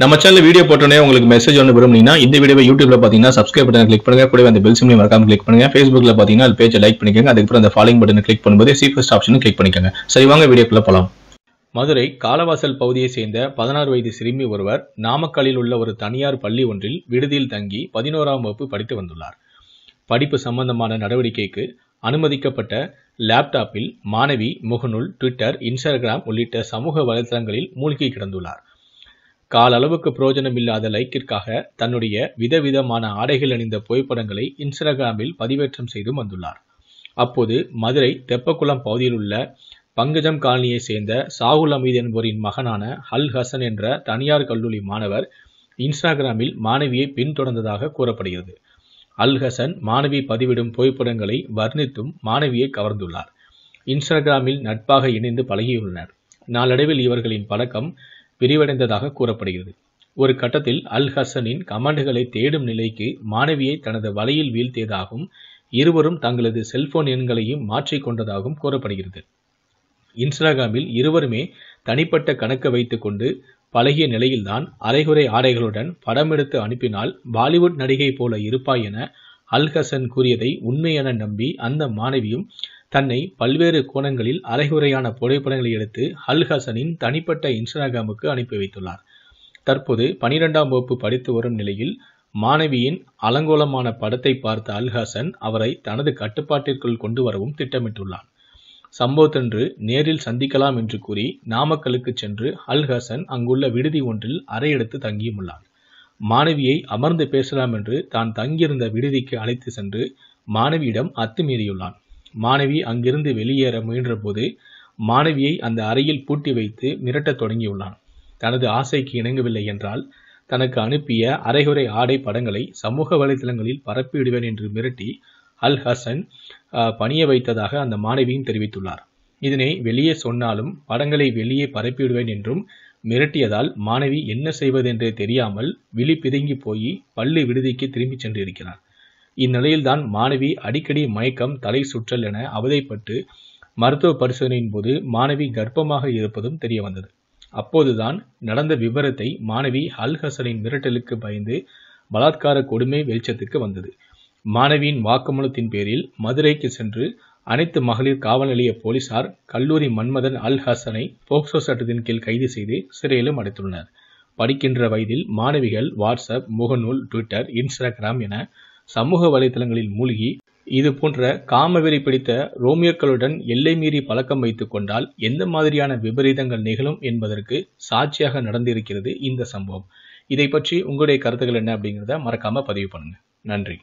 நம்ம channel video போட்டோன்னே உங்களுக்கு மெசேஜ் ஒன்று விரும்புனீங்கன்னா இந்த வீடியோ யூடியூப்ல பார்த்தீங்கன்னா சப்ஸ்கிரைப் பட்டன் கிளிக் பண்ணுங்க கூட அந்த பெல் சிம்லையும் மறக்காம கிளிக் பண்ணுங்க ஃபேஸ்புக்ல பார்த்தீங்கன்னா அது பேஜை லைக் பண்ணிக்கோங்க அதுக்கப்புறம் அந்த ஃபாலோயிங் பட்டன் கிளிக் பண்ணும்போது சீஃபஸ்ட் ஆப்ஷனும் கிளிக் பண்ணிக்கோங்க சரி வாங்க வீடியோக்குள்ள போகலாம் மதுரை காலவாசல் பகுதியை சேர்ந்த பதினாறு வயது சிறுமி ஒருவர் நாமக்கலில் உள்ள ஒரு தனியார் பள்ளி ஒன்றில் விடுதியில் தங்கி பதினோராம் வகுப்பு படித்து வந்துள்ளார் படிப்பு சம்பந்தமான நடவடிக்கைக்கு அனுமதிக்கப்பட்ட லேப்டாப்பில் மாணவி முகநூல் ட்விட்டர் இன்ஸ்டாகிராம் உள்ளிட்ட சமூக வலைதளங்களில் மூழ்கி கிடந்துள்ளார் கால அளவுக்கு பிரயோஜனம் இல்லாத லைக்கிற்காக தன்னுடைய விதவிதமான ஆடைகள் அணிந்த புகைப்படங்களை இன்ஸ்டாகிராமில் பதிவேற்றம் செய்து வந்துள்ளார் அப்போது மதுரை தெப்பக்குளம் பகுதியில் உள்ள பங்கஜம் காலனியை சேர்ந்த சாகுல் அமீத் என்பவரின் மகனான ஹல் ஹசன் என்ற தனியார் கல்லூரி மாணவர் இன்ஸ்டாகிராமில் மாணவியை பின்தொடர்ந்ததாக கூறப்படுகிறது அல் ஹசன் மாணவி பதிவிடும் புகைப்படங்களை வர்ணித்தும் மாணவியை கவர்ந்துள்ளார் இன்ஸ்டாகிராமில் நட்பாக இணைந்து பழகியுள்ளனர் நாளடைவில் இவர்களின் பழக்கம் விரிவடைந்ததாக கூறப்படுகிறது ஒரு கட்டத்தில் அல் ஹசனின் கமாண்டுகளை தேடும் நிலைக்கு மாணவியை தனது வலையில் வீழ்த்தியதாகவும் இருவரும் தங்களது செல்போன் எண்களையும் மாற்றிக்கொண்டதாகவும் கூறப்படுகிறது இன்ஸ்டாகிராமில் இருவருமே தனிப்பட்ட கணக்கு வைத்துக்கொண்டு பழகிய நிலையில்தான் அரைகுறை ஆடைகளுடன் படம் எடுத்து அனுப்பினால் பாலிவுட் நடிகை போல இருப்பாய் என அல் ஹசன் கூறியதை என நம்பி அந்த மாணவியும் தன்னை பல்வேறு கோணங்களில் அரைகுறையான புகைப்படங்களை எடுத்து அல் ஹசனின் தனிப்பட்ட இன்ஸ்டாகிராமுக்கு அனுப்பி வைத்துள்ளார் தற்போது பனிரெண்டாம் வகுப்பு படித்து வரும் நிலையில் மாணவியின் அலங்கோலமான படத்தை பார்த்த அல் அவரை தனது கட்டுப்பாட்டிற்குள் கொண்டு வரவும் திட்டமிட்டுள்ளார் சம்பவத்தன்று நேரில் சந்திக்கலாம் என்று கூறி நாமக்கலுக்கு சென்று அல் அங்குள்ள விடுதி ஒன்றில் அறையெடுத்து தங்கியும் தங்கியுள்ளார் மாணவியை அமர்ந்து பேசலாம் என்று தான் தங்கியிருந்த விடுதிக்கு அழைத்து சென்று மாணவியிடம் அத்துமீறியுள்ளான் மாணவி அங்கிருந்து வெளியேற முயன்றபோது மாணவியை அந்த அறையில் பூட்டி வைத்து மிரட்டத் தொடங்கியுள்ளான் தனது ஆசைக்கு இணங்கவில்லை என்றால் தனக்கு அனுப்பிய அரைகுறை ஆடை படங்களை சமூக வலைதளங்களில் பரப்பிவிடுவேன் என்று மிரட்டி அல் ஹசன் பணிய வைத்ததாக அந்த மாணவியும் தெரிவித்துள்ளார் இதனை வெளியே சொன்னாலும் படங்களை வெளியே பரப்பிவிடுவேன் என்றும் மிரட்டியதால் மாணவி என்ன செய்வதென்றே தெரியாமல் விழி பிதுங்கி போய் பள்ளி விடுதிக்கு திரும்பிச் சென்றிருக்கிறார் இந்நிலையில்தான் மாணவி அடிக்கடி மயக்கம் தலை சுற்றல் என அவதைப்பட்டு மருத்துவ பரிசோதனையின் போது மாணவி கர்ப்பமாக இருப்பதும் தெரிய வந்தது அப்போதுதான் நடந்த விவரத்தை மாணவி அல் ஹசனின் மிரட்டலுக்கு பயந்து பலாத்கார கொடுமை வெளிச்சத்துக்கு வந்தது மாணவியின் வாக்குமூலத்தின் பேரில் மதுரைக்கு சென்று அனைத்து மகளிர் காவல் நிலைய போலீசார் கல்லூரி மன்மதன் அல் ஹசனை போக்சோ சட்டத்தின் கீழ் கைது செய்து சிறையிலும் அடைத்துள்ளனர் படிக்கின்ற வயதில் மாணவிகள் வாட்ஸ்அப் முகநூல் ட்விட்டர் இன்ஸ்டாகிராம் என சமூக வலைதளங்களில் மூழ்கி இது போன்ற காமவெறி பிடித்த ரோமியோக்களுடன் எல்லை மீறி பழக்கம் வைத்துக் கொண்டால் எந்த மாதிரியான விபரீதங்கள் நிகழும் என்பதற்கு சாட்சியாக நடந்திருக்கிறது இந்த சம்பவம் இதை பற்றி உங்களுடைய கருத்துக்கள் என்ன அப்படிங்கிறத மறக்காம பதிவு பண்ணுங்க நன்றி